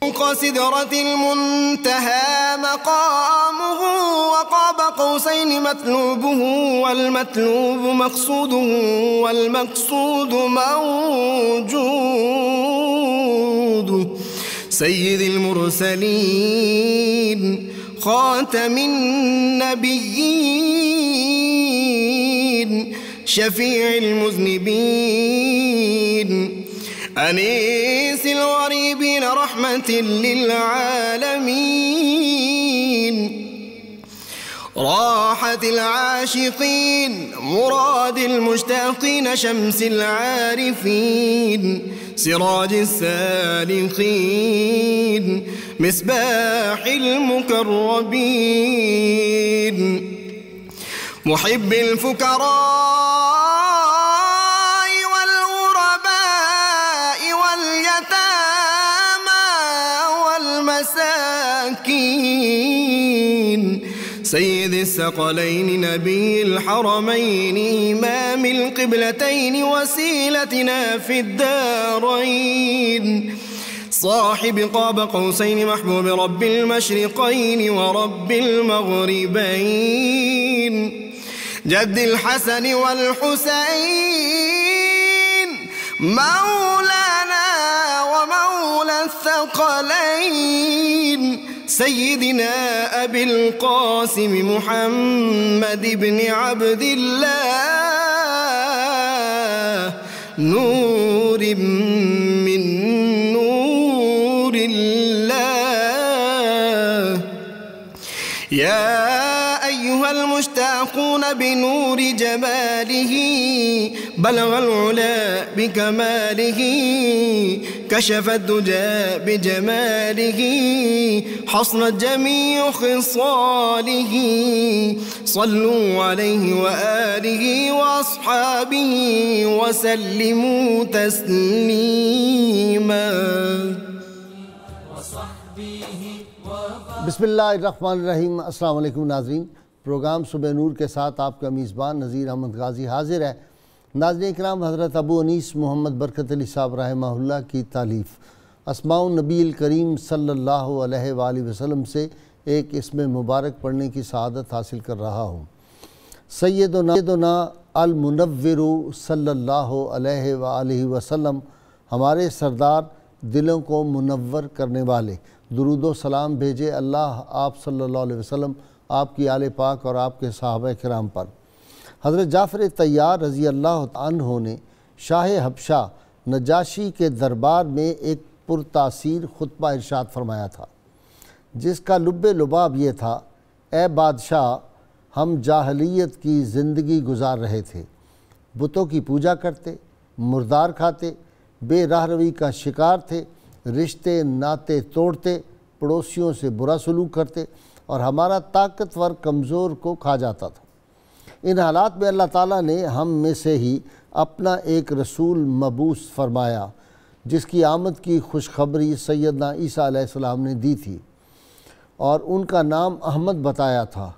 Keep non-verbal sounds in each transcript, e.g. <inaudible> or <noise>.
فوق سدرة المنتهى مقامه وقاب قوسين مطلوبه والمطلوب مقصوده والمقصود موجود سيد المرسلين خاتم النبيين شفيع المذنبين أنيس الغريبين رحمة للعالمين راحة العاشقين مراد المشتاقين شمس العارفين سراج السالخين مصباح المكربين محب الفقراء الثقلين نبي الحرمين إمام القبلتين وسيلتنا في الدارين صاحب قاب قوسين محبوب رب المشرقين ورب المغربين جد الحسن والحسين مولانا ومولى الثقلين سيدنا أبي القاسم محمد بن عبد الله نور من نور الله يا أيها المشتاقون بنور جماله بلغ العلا بكماله كشف الدجى بجماله حصن جميع خصاله صلوا عليه وآله وأصحابه وسلموا تسليما عليكم ناظرين پروگرام صبح نور کے ساتھ آپ کا میزبان نظیر احمد غازی حاضر ہے नाजन कराम हज़रत अबू अनीस मोहम्मद बरकत अली साहब रहा की तालीफ़ असमाउन नबील करीम सल्ला वसलम से एक इसमें मुबारक पढ़ने की शहादत हासिल कर रहा हूँ सैदना अलमुनवर सल्ला वसलम हमारे सरदार दिलों को मुनवर करने वाले दरुद सलाम भेजे अल्लाह आप सल्ला वसलम आपकी आल पाक और आपके साहब कराम पर हज़रत जाफ़र तैयार रज़ी अल्लाह ने शाह हबशा नजाशी के दरबार में एक पुरतासीर खुतबा इरशाद फरमाया था जिसका लुब लुबाब ये था ए बादशाह हम जाहलीत की ज़िंदगी गुजार रहे थे बुतों की पूजा करते मुर्दार खाते बेराहरवी का शिकार थे रिश्ते नाते तोड़ते पड़ोसियों से बुरा सलूक करते और हमारा ताकतवर कमज़ोर को खा जाता था इन हालात में अल्लाह ताला ने हम में से ही अपना एक रसूल मबूस फरमाया जिसकी आमद की खुशखबरी सैदना ईसा ने दी थी और उनका नाम अहमद बताया था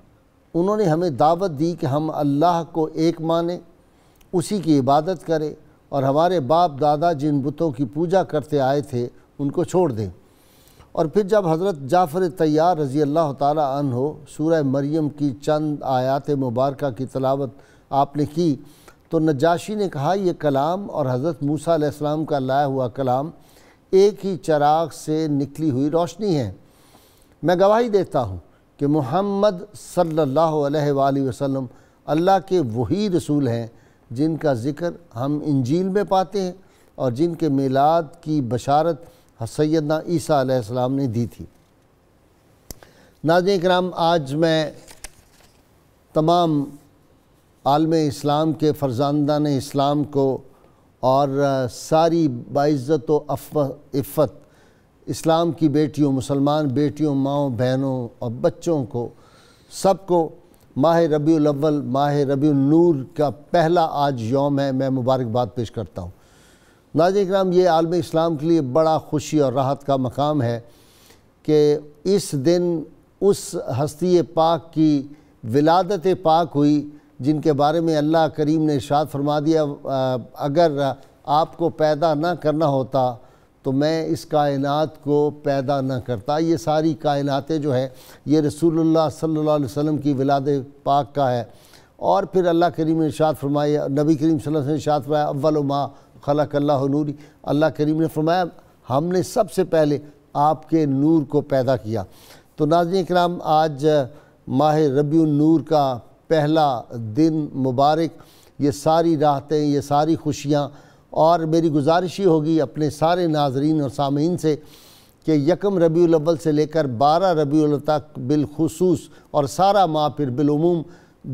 उन्होंने हमें दावत दी कि हम अल्लाह को एक माने उसी की इबादत करें और हमारे बाप दादा जिन बुतों की पूजा करते आए थे उनको छोड़ दें और फिर जब हज़रत जाफ़र तैयार रज़ी अल्लाह तन हो सूर मरियम की चंद आयात मुबारक की तलावत आपने की तो नजाशी ने कहा यह कलाम और हज़रत मूसा का लाया हुआ कलाम एक ही चराग से निकली हुई रोशनी है मैं गवाही देता हूँ कि मोहम्मद सल्ला वसलम अल्लाह के वही रसूल हैं जिनका ज़िक्र हम इंजील में पाते हैं और जिनके मिलाद की बशारत हाँ, सैदना ईसा आसमाम ने दी थी नाजन कराम आज मैं तमाम आलम इस्लाम के फरजानदान इस्लाम को और सारी बाज़त इफ़त इस्लाम की बेटियों मुसलमान बेटियों माओ बहनों और बच्चों को सबको माह रबी अव्वल माह रबी नूर का पहला आज यौम है मैं मुबारकबाद पेश करता हूँ नाजिक राम ये आलम इस्लाम के लिए बड़ा खुशी और राहत का मकाम है कि इस दिन उस हस्ती पाक की विलादत पाक हुई जिनके बारे में अल्लाह करीम ने इशाद फरमा दिया अगर आपको पैदा ना करना होता तो मैं इस कायनात को पैदा ना करता ये सारी कायनातें जो है ये रसूलुल्लाह सल्लल्लाहु अलैहि वसल्लम की विलाद पाक का है और फिर अल्लाह करीम ने इशाद फरमाया नबी करीम सल्लल्लाहु अलैहि वसल्लम ने इशाद फरमाया अव्वल माँ खलक अल्लाह नूरी अल्लाह करीम ने फरमाया हमने सबसे पहले आपके नूर को पैदा किया तो नाजी कराम आज माह रबी नूर का पहला दिन मुबारक ये सारी राहतें ये सारी खुशियाँ और मेरी गुजारिश ही होगी अपने सारे नाजरीन और सामीन से कि यकम रबी अव्वल से लेकर बारह रबी तक बिलखसूस और सारा माह फिर बिलूम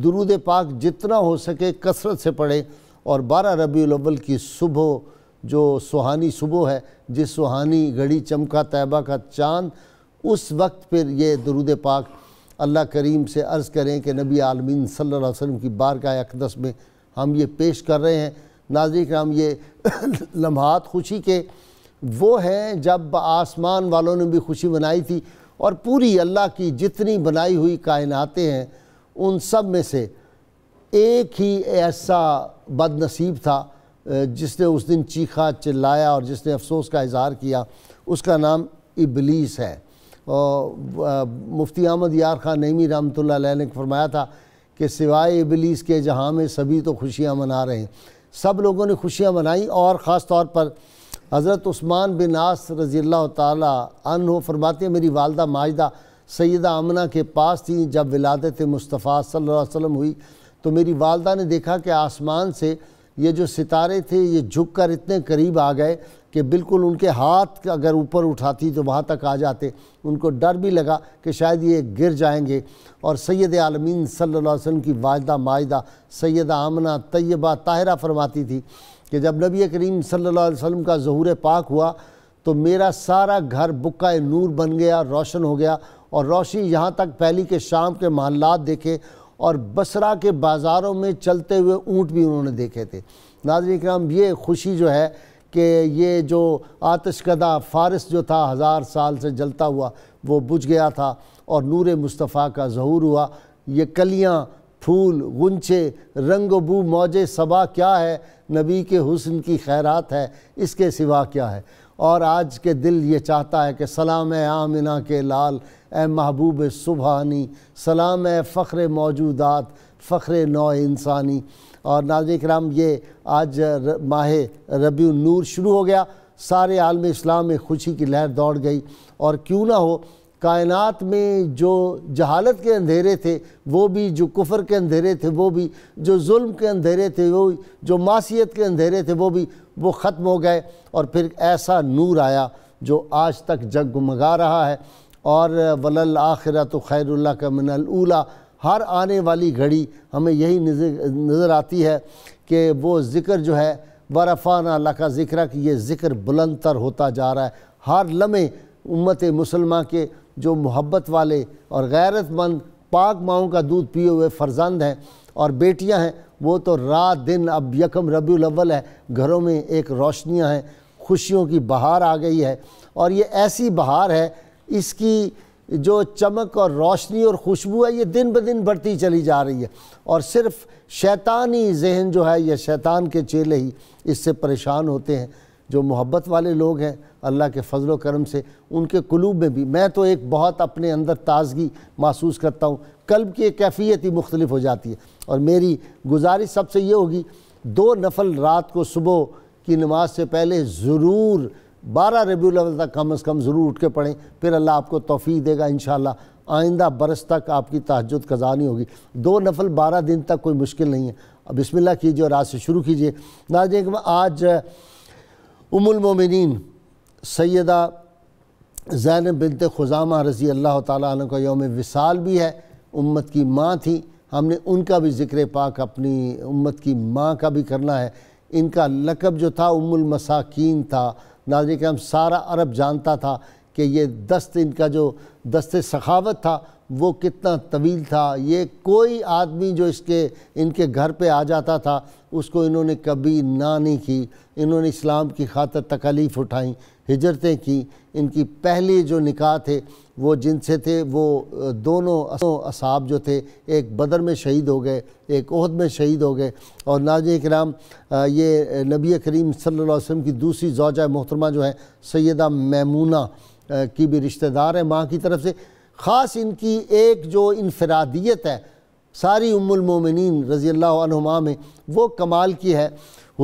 दरूद पाक जितना हो सके कसरत से पढ़े और बारह रबी अव्वल की सुबह जो सुहानी सुबह है जिस सुहानी घड़ी चमका तैबा का चांद उस वक्त फिर ये दरुद पाक अल्लाह करीम से अर्ज़ करें कि नबी आलमीन सल्लल्लाहु अलैहि वसल्लम की बारगाह अकदस में हम ये पेश कर रहे हैं नाजिक राम ये <coughs> लम्हात खुशी के वो हैं जब आसमान वालों ने भी खुशी मनाई थी और पूरी अल्लाह की जितनी बनाई हुई कायनातें हैं उन सब में से एक ही ऐसा बदनसीब था जिसने उस दिन चीखा चिल्लाया और जिसने अफसोस का इजहार किया उसका नाम इबलीस है और मुफ्ती अहमद यार खान नईमी रहमत ने फरमाया था कि सिवाय इबलीस के जहाँ में सभी तो खुशियाँ मना रहे हैं सब लोगों ने खुशियाँ मनाई और ख़ास तौर पर हज़रत उस्मान बिन आस रज़ी तन फरमाते मेरी वालदा माजदा सैदा आमना के पास थी जब विलादत मुस्तफ़ा सल वसम हुई तो मेरी वालदा ने देखा कि आसमान से ये जो सितारे थे ये झुक कर इतने करीब आ गए कि बिल्कुल उनके हाथ अगर ऊपर उठाती तो वहाँ तक आ जाते उनको डर भी लगा कि शायद ये गिर जाएंगे और सैद आलमीन सल्ला वसम की वालदा मायदा सैद आमना तय्यबा ताहरा फरमाती थी कि जब नबी करीम सल्ला वसम का जहूर पाक हुआ तो मेरा सारा घर बुक्का नूर बन गया रोशन हो गया और रोशनी यहाँ तक फैली कि शाम के महल्लात देखे और बसरा के बाज़ारों में चलते हुए ऊँट भी उन्होंने देखे थे नाजर इक्राम ये खुशी जो है कि ये जो आतशकदा फारस जो था हज़ार साल से जलता हुआ वो बुझ गया था और नूर मुस्तफ़ा का जहूर हुआ ये कलियाँ फूल गुंचे रंग बू मौजे सबा क्या है नबी के हुसन की खैरात है इसके सिवा क्या है और आज के दिल ये चाहता है कि सलाम आमिना के लाल ए महबूब सुबहानी सलाम ए फ़ख्र मौजूदात फ़ख्र नौ इंसानी और नाजर कराम ये आज माह रबी नूर शुरू हो गया सारे आलम इस्लाम में खुशी की लहर दौड़ गई और क्यों ना हो कायनात में जो जहालत के अंधेरे थे वो भी जो कुफर के अंधेरे थे वो भी जो जुल्म के अंधेरे थे वो भी जो मासीत के अंधेरे थे वो भी वो ख़त्म हो गए और फिर ऐसा नूर आया जो आज तक जगमगा रहा है और वलल आखिरत खैरुल्ला का मिनलूला हर आने वाली घड़ी हमें यही नज़र आती है कि वो ज़िक्र जो है वरफ़ाना अल्लाह का ज़िक्र कि ये ज़िक्र बुलंद तर होता जा रहा है हर लम्हे उम्मत मुसलमान के जो मोहब्बत वाले और गैरतमंद पाक माओं का दूध पिए हुए फर्जंद हैं और बेटियाँ हैं वो तो रात दिन अब यकम रबी अव्वल है घरों में एक रोशनियाँ हैं खुशियों की बहार आ गई है और ये ऐसी बहार है इसकी जो चमक और रोशनी और खुशबू है ये दिन ब दिन बढ़ती चली जा रही है और सिर्फ शैतानी जहन जो है या शैतान के चेले ही इससे परेशान होते हैं जो मोहब्बत वाले लोग हैं अल्लाह के फजल करम से उनके कुलूब में भी मैं तो एक बहुत अपने अंदर ताजगी महसूस करता हूँ कल्ब की कैफियत ही मुख्तलिफ हो जाती है और मेरी गुजारिश सबसे ये होगी दो नफल रात को सुबह की नमाज से पहले ज़रूर बारह रेबी अवल तक कम अज़ कम ज़रूर उठ के पढ़ें फिर अल्लाह आपको तोफ़ी देगा इन शाला आइंदा बरस तक आपकी तहजद कज़ा नहीं होगी दो नफल बारह दिन तक कोई मुश्किल नहीं है अब बिस्मिल्ला कीजिए और आज से शुरू कीजिए कि आज उमुलमोमिन सैदा जैन बिनत खुजामा रज़ी अल्लाह ताली का योम विसाल भी है उम्मत की माँ थी हमने उनका भी ज़िक्र पाक अपनी उम्मत की माँ का भी करना है इनका लकब जो था उमुलमसाकिन था नाजरिक सारा अरब जानता था कि ये दस्त इनका जो दस्त सखावत था वो कितना तवील था ये कोई आदमी जो इसके इनके घर पे आ जाता था उसको इन्होंने कभी ना नहीं की इन्होंने इस्लाम की खातर तकलीफ़ उठाई हिजरतें की इनकी पहली जो निकाह थे वो जिनसे थे वो दोनों असाब जो थे एक बदर में शहीद हो गए एक ओहद में शहीद हो गए और नाज कराम ये नबी करीम सल्लल्लाहु अलैहि वसल्लम की दूसरी जौजा मोहतरमा जो है सैदा मैमूना की भी रिश्तेदार है माँ की तरफ से ख़ास इनकी एक जो इनफरादियत है सारी उम्मोमिन रज़ी अल्लाह में वो कमाल की है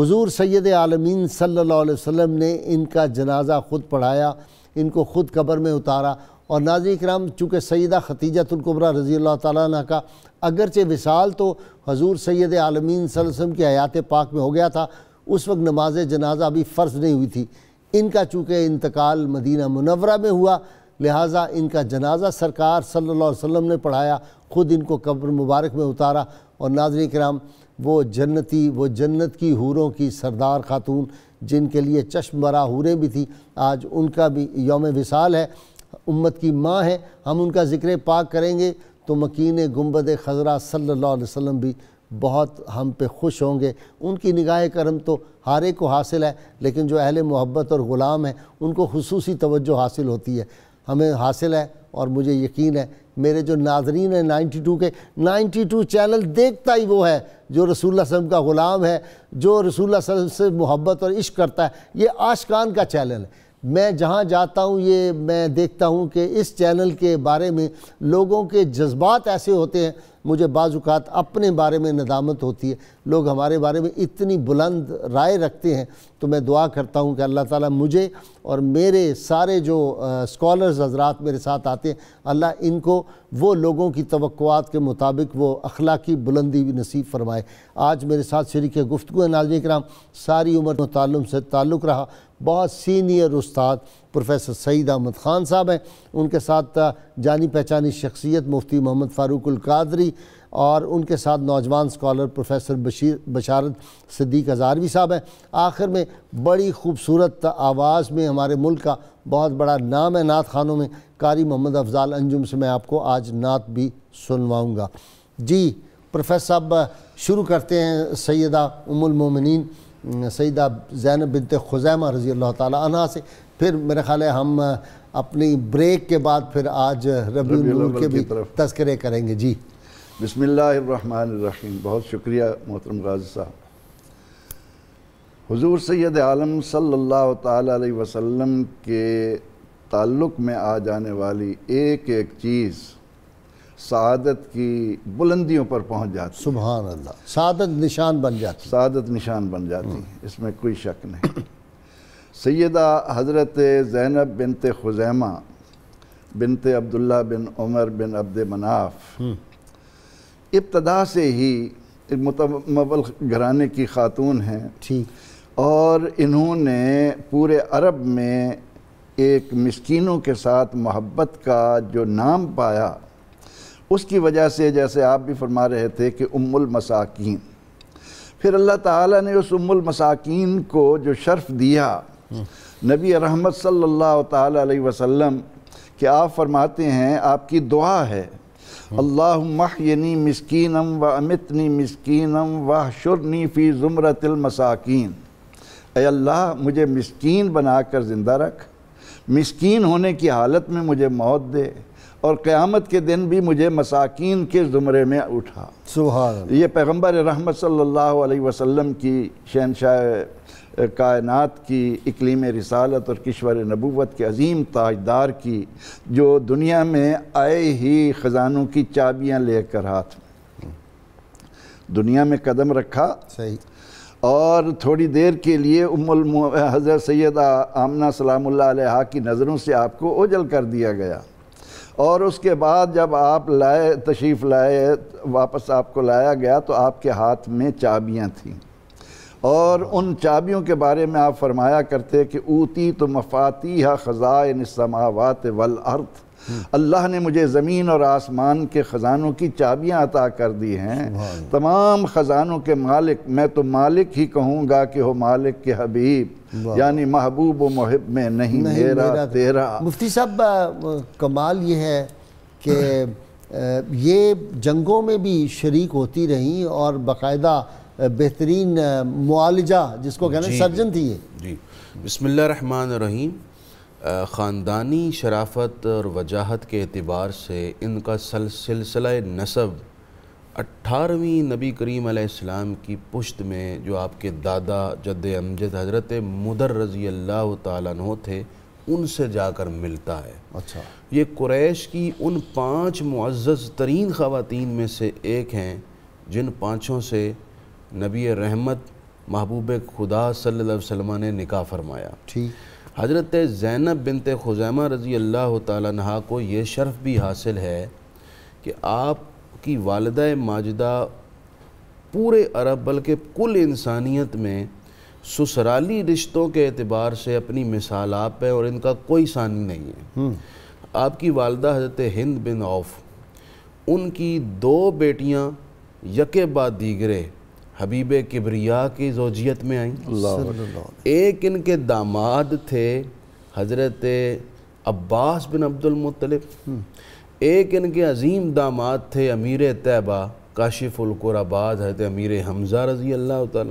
हुजूर सैद आलमीन सल्लल्लाहु अलैहि वसल्लम ने इनका जनाजा ख़ुद पढ़ाया इनको ख़ुद कब्र में उतारा और नाजी कराम चूँकि सैदा ख़तीजतुल्कुबरा रज़ी अल्लाह ताली का अगरचे विसाल तो हजूर सैद आलमीन वसम की हयात पाक में हो गया था उस वक्त नमाज जनाजा अभी फ़र्ज नहीं हुई थी इनका चूँकि इंतकाल मदीना मुनवरा में हुआ लिहाजा इनका जनाजा सरकार सल्ला वसम ने पढ़ाया ख़ुद इनको कब्र मुबारक में उतारा और नाजरी कराम वो जन्नती वो जन्नत की हूरों की सरदार खातून जिनके लिए चश्म बरा हूरें भी थी आज उनका भी योम विसाल है उम्मत की माँ है हम उनका ज़िक्र पाक करेंगे तो मकीन गुम्बद खजरा सल्ला वसम भी बहुत हम पे खुश होंगे उनकी निगाह करम तो हारे को हासिल है लेकिन जो अहल मोहब्बत और ग़ुलाम है उनको खसूस तवज्जो हासिल होती है हमें हासिल है और मुझे यकीन है मेरे जो नाजरीन हैं टू के नाइन्टी टू चैनल देखता ही वो है जो रसूल वसम का ग़ुलाम है जो रसूल से मोहब्बत और इश्क करता है ये आशकान का चैनल है मैं जहाँ जाता हूँ ये मैं देखता हूँ कि इस चैनल के बारे में लोगों के जज्बात ऐसे होते हैं मुझे बाजुक़ात अपने बारे में नदामत होती है लोग हमारे बारे में इतनी बुलंद राय रखते हैं तो मैं दुआ करता हूँ कि अल्लाह ताला मुझे और मेरे सारे जो स्कॉलर्स हजरात मेरे साथ आते हैं अल्लाह इनको वो लोगों की तवक़ात के मुताबिक वो अखलाकी बुलंदी भी नसीब फरमाए आज मेरे साथ शरीक गुफ्तु नाजिक राम सारी उम्र तम से ताल्लुक़ रहा बहुत सीनियर उस्ताद प्रोफेसर सईद अहमद ख़ान साहब हैं उनके साथ जानी पहचानी शख्सियत मुफ्ती मोहम्मद फ़ारूक कादरी और उनके साथ नौजवान स्कॉलर प्रोफेसर बशीर बशारत सिद्दीक हज़ारवी साहब हैं आखिर में बड़ी खूबसूरत आवाज़ में हमारे मुल्क का बहुत बड़ा नाम है नात खानों में कारी मोहम्मद अफजाल अंजुम से मैं आपको आज नात भी सुनवाऊँगा जी प्रोफेसर साहब शुरू करते हैं सैदा उमुलमिन सईदा जैन बिनत खुजैमा रज़ी अल्लाह ताली से फिर मेरे ख्याल है हम अपनी ब्रेक के बाद फिर आज रबी नूर के भी तस्करे करेंगे जी बसमीम बहुत शुक्रिया मोहतरम गाजी साहब हुजूर सैद आलम सल्लल्लाहु अलैहि वसल्लम के ताल्लुक़ में आ जाने वाली एक एक चीज़ सदत की बुलंदियों पर पहुँच जाती सुबह अल्लाह सदत निशान बन जाती सदत निशान बन जाती इसमें कोई शक नहीं सैदा हज़रत ज़ैनब बिनत खुजैमा बिनत अब्दुल्ला बिन उमर बिन अब्द मनाफ हम्म। इब्तदा से ही मुतमल घराने की खातून हैं ठीक और इन्होंने पूरे अरब में एक मस्किनों के साथ मोहब्बत का जो नाम पाया उसकी वजह से जैसे आप भी फरमा रहे थे कि उम्मुल मसाकिन फिर अल्लाह ताला ने उस उम्मुल मसाकिन को जो शर्फ दिया नबी रहमत सल्लल्लाहु अलैहि वसल्लम कि आप फरमाते हैं आपकी दुआ है अल्लाह महयनी मस्किनम व अमितनी मस्किनम व शुरनी फ़ी ज़ुमरतमसाकिन अल्लाह मुझे मस्किन बनाकर ज़िंदा रख मस्किन होने की हालत में मुझे मौत दे और क़्यामत के दिन भी मुझे मसाकिन के ज़ुमरे में उठा सुबह ये पैगम्बर रहमत सल्लल्लाहु अलैहि वसल्लम की शहनशाह कायनात की इकलीम रिसालत और किशवर नबूत के अजीम ताजदार की जो दुनिया में आए ही ख़जानों की चाबियाँ लेकर हाथ में दुनिया में कदम रखा सही और थोड़ी देर के लिए उम्मुल हज़रत सैदा आमना सलामुल्लाह की नज़रों से आपको ओझल कर दिया गया और उसके बाद जब आप लाए तशरीफ़ लाए वापस आपको लाया गया तो आपके हाथ में चाबियाँ थीं और उन चाबियों के बारे में आप फरमाया करते कि ऊती तो मफाती हा खज़ा समावत वल अर्थ अल्लाह ने मुझे ज़मीन और आसमान के ख़ज़ानों की चाबियाँ अता कर दी हैं तमाम ख़ज़ानों के मालिक मैं तो मालिक ही कहूँगा कि हो मालिक के हबीब यानी महबूब व महब में नहीं, नहीं मेरा, मेरा तेरा मुफ्ती साहब कमाल ये है कि ये जंगों में भी शरीक होती रहीं और बाकायदा बेहतरीन मुआलजा जिसको कहना सर्जन थी ये जी बसमिल्ल रहीम ख़ानदानी शराफत और वजाहत के अतबार से इनका सिलसिला नसब अट्ठारहवीं नबी करीम आलाम की पुश्त में जो आपके दादा जद अमजद हज़रत मुदर रज़ी अल्लाह तु थे उनसे जाकर मिलता है अच्छा ये क्रैश की उन पाँच मुआज़ तरीन ख़वान में से एक हैं जिन पाँचों से नबी रहमत महबूब खुदा सल अलैहि ने निका फरमाया ठीक हज़रत ज़ैनब बिनत खुजैमा रज़ी अल्लाह तहा को ये शर्फ़ भी हासिल है कि आपकी वालदा माजदा पूरे अरब बल्कि कुल इंसानियत में ससुराली रिश्तों के अतबार से अपनी मिसाल आप है और इनका कोई सानी नहीं है हम्म। आपकी वालदा हज़रत हिंद बिन औफ उनकी दो बेटियाँ यके बाद दीगरे हबीब किबरिया की जोजियत में आई एक इनके दामाद थे हज़रत अब्बास बिन अब्दुल अब्दुलमतलब हम्म। एक इनके अजीम दामाद थे अमीर तैबा काशिफ़ुलकुराबाद हजरत अमीर हमजा रजी अल्लाह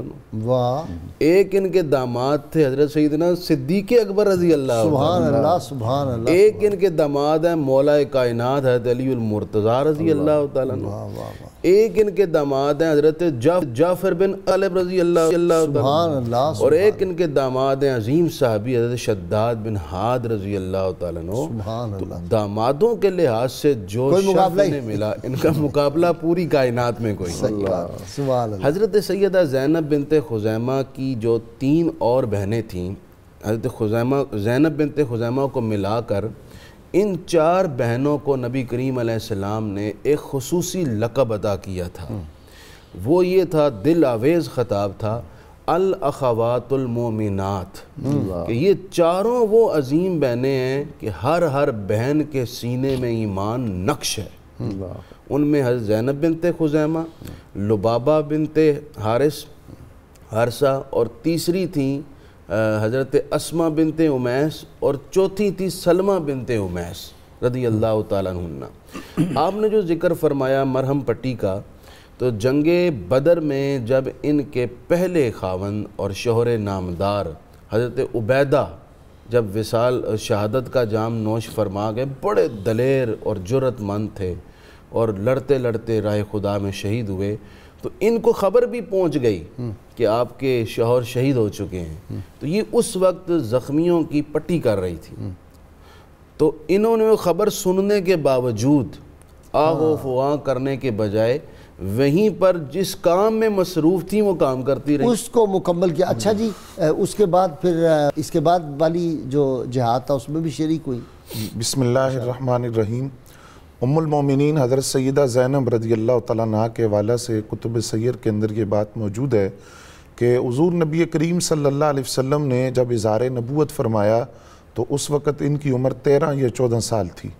वाह एक इनके दामाद थे हजरत सईदना सिद्दीक अकबर रजी अल्लाह सुभान अल्लाह सुभान अल्लाह एक इनके दामाद हैं मौला कायनात हजरत अली मुर्तज़ा रजी अल्लाह एक इनके दामाद हैं हजरत जाफर बिन अलब रजी अल्लाह और एक इनके दामाद हैं अजीम साहबी हजरत शद्दाद बिन हाद रजी अल्लाह तो दामादों के लिहाज से जो मुकाबला नहीं मिला इनका मुकाबला पूरी कायनात में कोई हजरत सैदा जैनब बिनते खुजैमा की जो तीन और बहनें थीं हजरत खुजैमा जैनब बिनते खुजैमा को मिलाकर इन चार बहनों को नबी करीम सलाम ने एक खसूस लकब अदा किया था हम्म। वो ये था दिल आवेज़ ख़ताब था अल अखवातुलमोमिनत कि ये चारों वो अजीम बहनें हैं कि हर हर बहन के सीने में ईमान नक्श है उनमें हर जैनब बिनते खुजैमा हम्म। लुबाबा बिनते हारिस हरसा और तीसरी थी हज़रत असमा बिनते उमैस और चौथी थी सलमा बिनते उमैस रदी अल्लाह तुन्ना आपने जो जिक्र फरमाया मरहम पट्टी का तो जंग बदर में जब इनके पहले खावन और शोहर नामदार हज़रत उबैदा जब विशाल शहादत का जाम नोश फरमा गए बड़े दलेर और जरतमंद थे और लड़ते लड़ते राय खुदा में शहीद हुए तो इनको खबर भी पहुंच गई हम्म। कि आपके शोहर शहीद हो चुके हैं हम्म। तो ये उस वक्त ज़ख्मियों की पट्टी कर रही थी हम्म। तो इन्होंने वो खबर सुनने के बावजूद आहो हाँ। फुआ करने के बजाय वहीं पर जिस काम में मसरूफ़ थी वो काम करती रही उसको मुकम्मल किया अच्छा जी उसके बाद फिर इसके बाद वाली जो जहाद था उसमें भी शरीक हुई बिसमीम उम्मिन हज़रत सैदा ज़ैनब रजी अल्लाह के वाला से कुतुब सैर के अंदर ये बात मौजूद है कि हजूर नबी करीम सल्ला वसम ने जब इज़ार नबूत फरमाया तो उस वक़्त इनकी उम्र तेरह या चौदह साल थी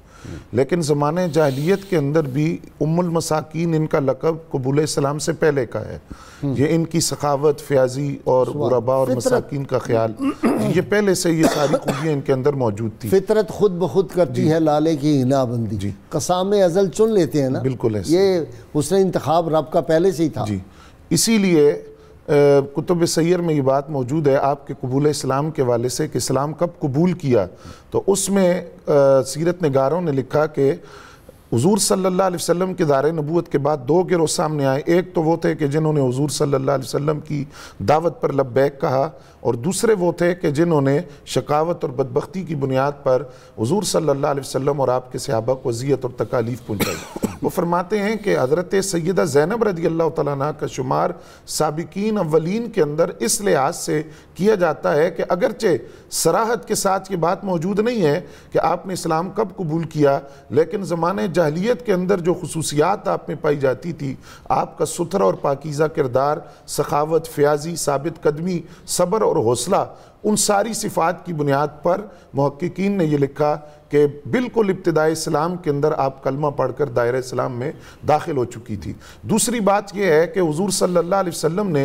लेकिन ज़माने जाहलीत के अंदर भी उमुल मसाकिन इनका लकब कबूल सलाम से पहले का है हम्म। ये इनकी सखावत फ्याजी और गुरबा और मसाकिन का ख्याल ये पहले से ये सारी खूबियाँ इनके अंदर मौजूद थी फितरत खुद ब खुद करती है लाले की इनाबंदी जी कसाम अजल चुन लेते हैं ना बिल्कुल ये उसने इंतखब रब का पहले से ही था जी इसीलिए कुतुब सैर में ये बात मौजूद है आपके कबूल इस्लाम के वाले से कि इस्लाम कब कबूल किया तो उसमें सीरत नगारों ने लिखा कि हजूर सल्ला वसम के दार नबूत के बाद दो गिरोह सामने आए एक तो वो थे कि जिन्होंने हजूर सल्ला वसम की दावत पर लब्बैक कहा और दूसरे वो थे कि जिन्होंने शिकावत और बदबख्ती की बुनियाद पर हजूर सल्ला वसम और आपके सहाबा को अजियत और तकालीफ पहुँचाई वो फरमाते हैं कि हज़रत सैदा ज़ैनब रदी अल्लाह तला का शुमार सबकिन अवलिन के अंदर इस लिहाज से किया जाता है कि अगरचे सराहत के साथ ये बात मौजूद नहीं है कि आपने इस्लाम कब कबूल किया लेकिन जमाने जहलीत के अंदर जो खसूसियात आप में पाई जाती थी आपका सुथरा और पाकिज़ा किरदार सखावत फ़याज़ी साबित कदमी सब्र और हौसला उन सारी सिफात की बुनियाद पर महक्कीन ने यह लिखा कि बिल्कुल इब्तदा इस्लाम के अंदर आप कलमा पढ़कर दायरे इस्लाम में दाखिल हो चुकी थी दूसरी बात यह है कि हजूर सल्ला वसम ने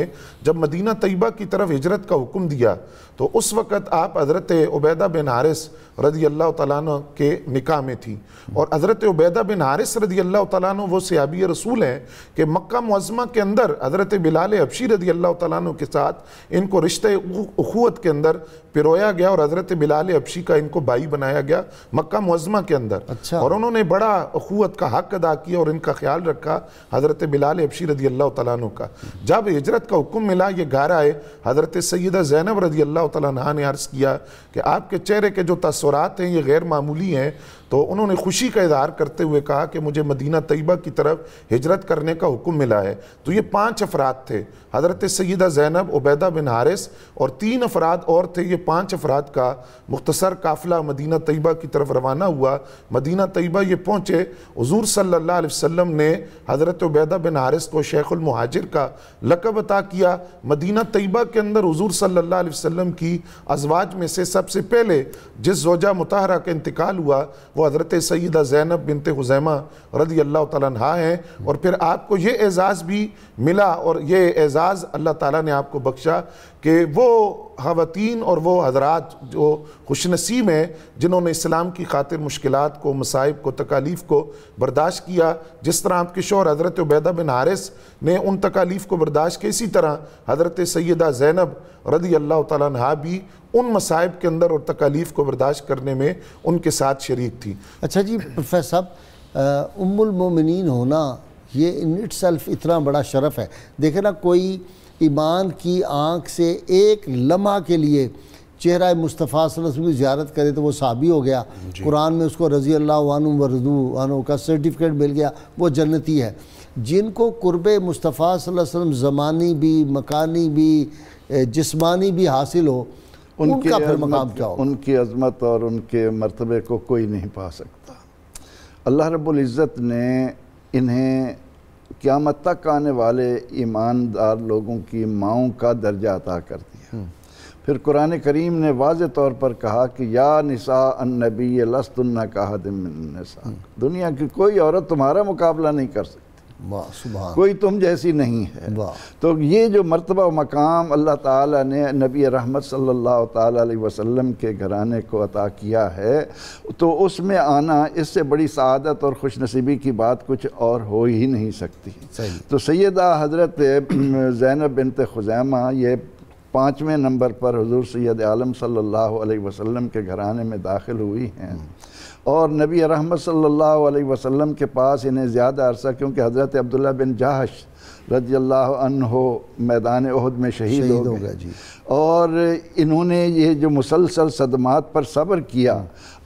जब मदीना तयबा की तरफ हिजरत का हुक्म दिया तो उस वक़्त आप हज़रत उबैदा बिन हारिस रदी अल्लाह तन के निकाह में थी और हज़रत उबैदा बिन हारिस रदी अल्लाह तु वो सयाबी रसूल हैं कि मक्का मुआजमा के अंदर हज़रत बिलाल हबशी रदी अल्लाह तन के साथ इनको रिश्ते अखूत के अंदर पिरोया गया और हजरत बिलाल अबशी का इनको भाई बनाया गया मक्का मुजमा के अंदर अच्छा। और उन्होंने बड़ा अखूत का हक अदा किया और इनका ख्याल रखा हजरत बिलाल अबशी रदी अल्लाह तु का जब हजरत का हुक्म मिला ये घर आए हजरत सैदा जैनब रदी अल्लाह तह ने अर्ज़ किया कि आपके चेहरे के जो तस्वरत हैं ये गैर मामूली हैं तो उन्होंने खुशी का इजहार करते हुए कहा कि मुझे मदीना तयबा की तरफ हिजरत करने का हुक्म मिला है तो ये पाँच अफराद थे हज़रत सैदा ज़ैनब उबैदा बिन हारिस और तीन अफराद और थे ये पाँच अफराद का मुख्तसर काफ़िला मदीना तयबा की तरफ रवाना हुआ मदीना तयबा ये पहुँचे हजूर सल्ला वसम ने हज़रत उबैदा बिन हारिस को शेख़ुलमहाजिर का लकब अता किया मदीना तयबा के अंदर हजूर सल्ला वसम की अजवाज में से सबसे पहले जिस जोजा मुतहरा का इंतकाल हुआ वो हज़रत सैदा ज़ैनब बिनत हुजैमा रदी अल्लाह तहा हैं और फिर आपको ये एज़ाज़ भी मिला और ये एज़ाज़ अल्लाह ताली ने आपको बख्शा कि वो खातन और वो हजरात जो खुश नसीब हैं जिन्होंने इस्लाम की खातिर मुश्किल को मसाइब को तकालीफ़ को बर्दाश्त किया जिस तरह आपके शोर हज़रत उबैदा बिन हारिस ने उन तकालीफ़ को बर्दाश्त किया इसी तरह हज़रत सैदा ज़ैनब रदी अल्लाह तहा भी उन मसाइब के अंदर और तकालीफ़ को बर्दाश्त करने में उनके साथ शरीक थी अच्छा जी प्रोफेसर साहब उमुलमिन होना ये इन इट सेल्फ इतना बड़ा शरफ़ है देखे ना कोई ईमान की आँख से एक लम्हा के लिए चेहरा मुस्तफ़ा वसल्लम की ज्यारत करे तो वो साबी हो गया कुरान में उसको रज़ी अल्लाह वरदू का सर्टिफिकेट मिल गया वो जन्नती है जिनको कुर्ब मुस्तफ़ा वसल्लम ज़मानी भी मकानी भी जिस्मानी भी हासिल हो उनके उनका फिर मकाम क्या हो उनकी अजमत और उनके मरतबे को कोई नहीं पा सकता अल्लाह रब्बुल इज़्ज़त ने इन्हें क़्यामत तक आने वाले ईमानदार लोगों की माओ का दर्जा अदा कर दिया फिर कुरान करीम ने वाज तौर पर कहा कि या निसा अन नबी लस्तुन्ना का हदमिनसा हम्म। दुनिया की कोई औरत तुम्हारा मुकाबला नहीं कर सकती कोई तुम जैसी नहीं है तो ये जो मरतबा मकाम अल्लाह ताला ने नबी रहमत सल्लल्लाहु अलैहि वसल्लम के घराने को अता किया है तो उसमें आना इससे बड़ी सदत और खुश नसीबी की बात कुछ और हो ही नहीं सकती तो सैदा हज़रत जैनब बिनत खुजैमा ये पाँचवें नंबर पर हजूर सैद आलम सल्ला वसलम के घराने में दाखिल हुई हैं और नबी रहमत सल्लल्लाहु अलैहि वसल्लम के पास इन्हें ज़्यादा अरसा क्योंकि हज़रत अब्दुल्ला बिन जाहश रजी अल्लाह हो मैदान उहद में शहीद हो गए जी और इन्होंने ये जो मुसलसल सदमात पर सब्र किया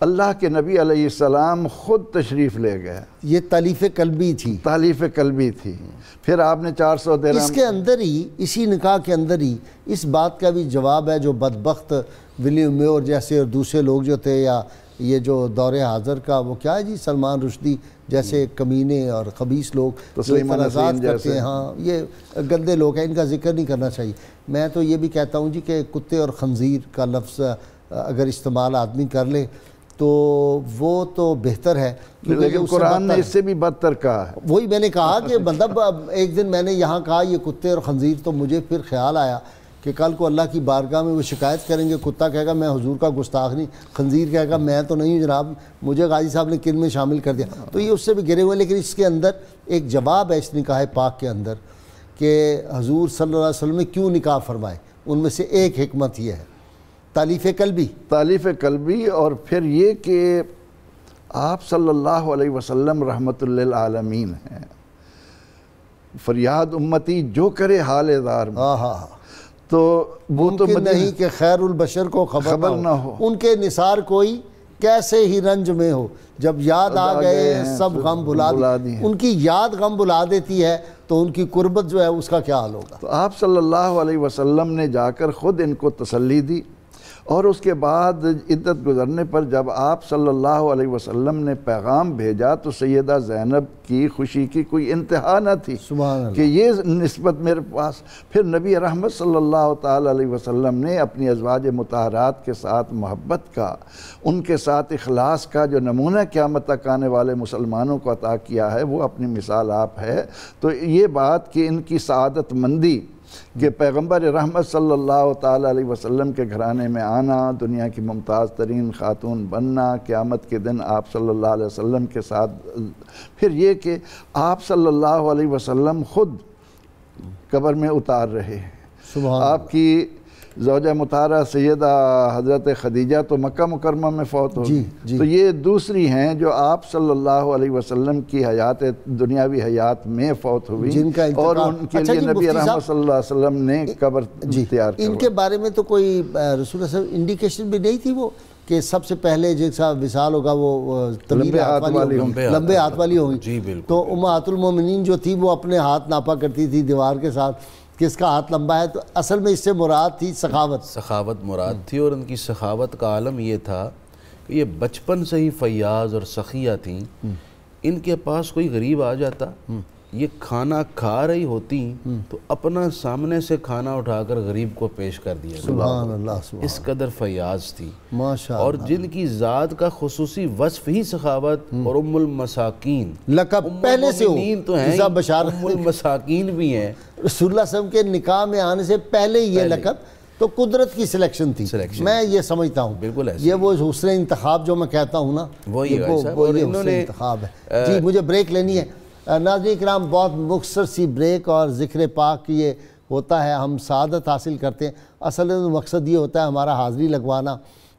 अल्लाह के नबी अलैहिस्सलाम ख़ुद तशरीफ़ ले गए ये तालीफ़ कलबी थी तालीफ़ कलबी थी फिर आपने चार सौ तेरह इसके अंदर ही इसी निकाह के अंदर ही इस बात का भी जवाब है जो बदबख्त विलियम मेयर जैसे और दूसरे लोग जो थे या ये जो दौरे हाजिर का वो क्या है जी सलमान रुशदी जैसे हम्म। कमीने और खबीस लोग तो करते हैं हाँ ये गंदे लोग हैं इनका जिक्र नहीं करना चाहिए मैं तो ये भी कहता हूँ जी कि कुत्ते और खंजीर का लफ्ज़ अगर इस्तेमाल आदमी कर ले तो वो तो बेहतर है लेकिन कुरान ने इससे भी बदतर कहा है वही मैंने कहा कि <laughs> मतलब एक दिन मैंने यहाँ कहा ये कुत्ते और खंजीर तो मुझे फिर ख्याल आया कि कल को अल्लाह की बारगाह में वो शिकायत करेंगे कुत्ता कहेगा मैं हजूर का गुस्ताख नहीं खंजीर कहेगा मैं तो नहीं जनाब मुझे गाजी साहब ने किन में शामिल कर दिया तो ये उससे भी गिरे हुए लेकिन इसके अंदर एक जवाब है इस निकाह पाक के अंदर कि हजूर सल्ला वसम ने क्यों निकाह फरमाए उनमें से एक हमत यह है तालीफ़ कलबी तालीफ़ कलबी और फिर ये कि आप सल्ला वसलम रहमतमीन आलमीन हैं फरियाद उम्मती जो करे हाल दार हाँ हाँ तो वो तो नहीं कि खैर बशर को खबर ना, ना हो उनके निसार कोई कैसे ही रंज में हो जब याद आ गए सब गम भुला, भुला दी उनकी याद गम भुला देती है तो उनकी कुर्बत जो है उसका क्या हाल होगा तो आप सल्लल्लाहु अलैहि वसल्लम ने जाकर ख़ुद इनको तसल्ली दी और उसके बाद इद्दत गुज़रने पर जब आप सल्लल्लाहु अलैहि वसल्लम ने पैगाम भेजा तो सैदा ज़ैनब की खुशी की कोई इंतहा न थी कि ये नस्बत मेरे पास फिर नबी रहमत सल्लल्लाहु अलैहि वसल्लम ने अपनी अजवाज मतहरात के साथ मोहब्बत का उनके साथ अखलास का जो नमूना क़्यामत तक आने वाले मुसलमानों को अता किया है वो अपनी मिसाल आप है तो ये बात कि इनकी सदतमंदी कि पैगम्बर रहमत सल्ला वसम के घराने में आना दुनिया की मुमताज़ तरीन ख़ातून बनना क़्यामत के दिन आप सल्ला वसम के साथ फिर ये कि आप सल्ला वसम ख़ुद कबर में उतार रहे हैं आपकी जोज मुतारा सैद हज़रत खदीजा तो मक् मुकरमा में फ़ौत हो जी, तो ये दूसरी हैं जो आप सल्लल्लाहु अलैहि वसल्लम की हयात दुनियावी हयात में फ़ौत हुई जिनका और उनके अच्छा लिए नबी वसल्लम ने कबर तैयार इनके बारे में तो कोई रसूल इंडिकेशन भी नहीं थी वो कि सबसे पहले जैसा विशाल होगा वो लंबे हाथ वाली होंगी लंबे हाथ वाली होगी तो उमातुल मोमिनीन जो थी वो अपने हाथ नापा करती थी दीवार के साथ किसका हाथ लंबा है तो असल में इससे मुराद थी सखावत सखावत मुराद थी और उनकी सखावत का आलम ये था कि ये बचपन से ही फयाज और सखिया थी हम्म। इनके पास कोई गरीब आ जाता हम्म। ये खाना खा रही होती हम्म। तो अपना सामने से खाना उठाकर गरीब को पेश कर दिया सुभान अल्लाह सुभान इस कदर फयाज थी माशा और जिनकी ज़ात का खसूसी वस्फ ही सखावत हम्म। और उम्मुल मसाकीन लकब पहले से हो तो हैं बशार उम्मुल मसाकीन भी हैं रसूलुल्लाह सल्लल्लाहु अलैहि के निकाह में आने से पहले ये लकब तो कुदरत की सिलेक्शन थी सिलेक्शन मैं ये समझता हूँ बिल्कुल ये वो उसने इंतखाब जो मैं कहता हूँ ना वो ये वो, वो, वो, वो इन्होंने है जी मुझे ब्रेक लेनी है नाजी कराम बहुत मुखसर सी ब्रेक और ज़िक्र पाक ये होता है हम सदत हासिल करते हैं असल तो मकसद ये होता है हमारा हाज़री लगवाना